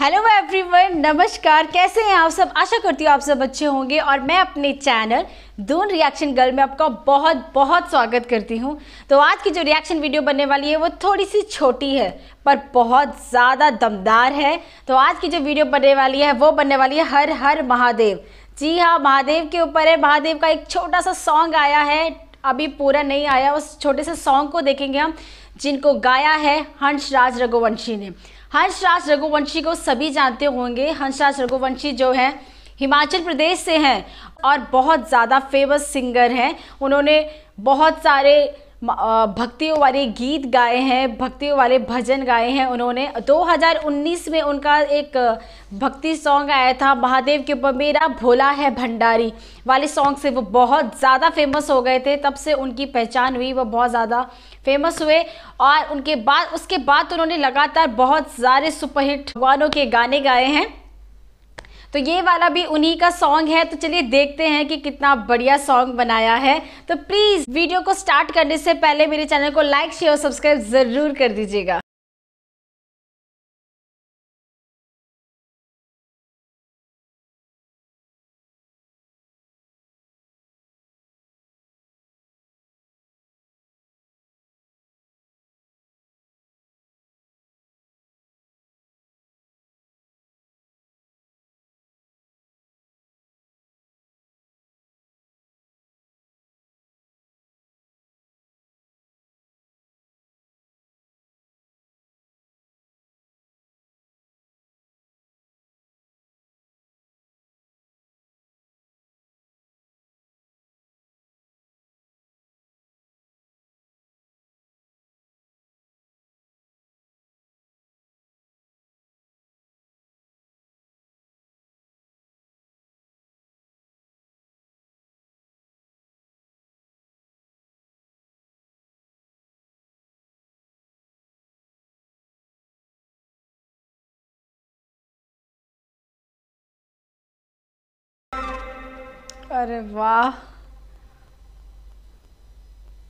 hello everyone नमस्कार कैसे हैं आप सब आशा करती हूँ आप सब अच्छे होंगे और मैं अपने चैनल दून रिएक्शन गर्ल में आपका बहुत बहुत स्वागत करती हूँ तो आज की जो रिएक्शन वीडियो बनने वाली है वो थोड़ी सी छोटी है पर बहुत ज़्यादा दमदार है तो आज की जो वीडियो बनने वाली है वो बनने वाली है हर हर महादेव जी हाँ महादेव के ऊपर है महादेव का एक छोटा सा सॉन्ग आया है अभी पूरा नहीं आया उस छोटे से सॉन्ग को देखेंगे हम जिनको गाया है हंसराज रघुवंशी ने हंसराज रघुवंशी को सभी जानते होंगे हंसराज रघुवंशी जो है हिमाचल प्रदेश से हैं और बहुत ज़्यादा फेमस सिंगर हैं उन्होंने बहुत सारे भक्तियों वाले गीत गाए हैं भक्तियों वाले भजन गाए हैं उन्होंने 2019 में उनका एक भक्ति सॉन्ग आया था महादेव के ऊपर मेरा भोला है भंडारी वाले सॉन्ग से वो बहुत ज़्यादा फेमस हो गए थे तब से उनकी पहचान हुई वो बहुत ज़्यादा फेमस हुए और उनके बाद उसके बाद उन्होंने लगातार बहुत सारे सुपरहिट भगवानों के गाने गाए हैं तो ये वाला भी उन्हीं का सॉन्ग है तो चलिए देखते हैं कि कितना बढ़िया सॉन्ग बनाया है तो प्लीज़ वीडियो को स्टार्ट करने से पहले मेरे चैनल को लाइक शेयर और सब्सक्राइब ज़रूर कर दीजिएगा अरे वाह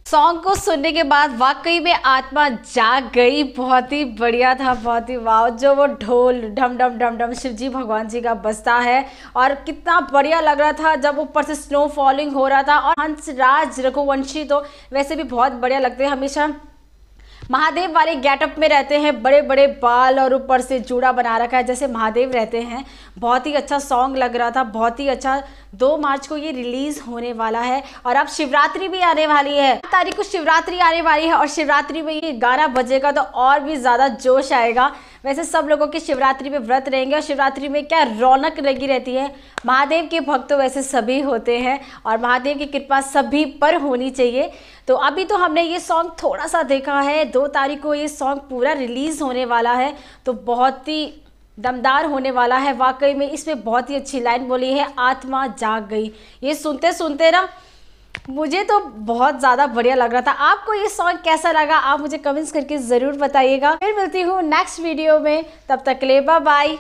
सॉन्ग को सुनने के बाद वाकई में आत्मा जाग गई बहुत ही बढ़िया था बहुत ही वाव जो वो ढोल ढम ढम ढम ढम शिव जी भगवान जी का बसता है और कितना बढ़िया लग रहा था जब ऊपर से स्नो फॉलिंग हो रहा था और हंसराज रघुवंशी तो वैसे भी बहुत बढ़िया लगते हैं हमेशा महादेव वाले गेटअप में रहते हैं बड़े बड़े बाल और ऊपर से जूड़ा बना रखा है जैसे महादेव रहते हैं बहुत ही अच्छा सॉन्ग लग रहा था बहुत ही अच्छा दो मार्च को ये रिलीज होने वाला है और अब शिवरात्रि भी आने वाली है तारीख को शिवरात्रि आने वाली है और शिवरात्रि में ये गाना बजेगा तो और भी ज़्यादा जोश आएगा वैसे सब लोगों के शिवरात्रि में व्रत रहेंगे और शिवरात्रि में क्या रौनक लगी रहती है महादेव के भक्त तो वैसे सभी होते हैं और महादेव की कृपा सभी पर होनी चाहिए तो अभी तो हमने ये सॉन्ग थोड़ा सा देखा है दो तारीख को ये सॉन्ग पूरा रिलीज़ होने वाला है तो बहुत ही दमदार होने वाला है वाकई में इसमें बहुत ही अच्छी लाइन बोली है आत्मा जाग गई ये सुनते सुनते ना मुझे तो बहुत ज़्यादा बढ़िया लग रहा था आपको ये सॉन्ग कैसा लगा आप मुझे कमेंट्स करके ज़रूर बताइएगा फिर मिलती हूँ नेक्स्ट वीडियो में तब तक ले बाय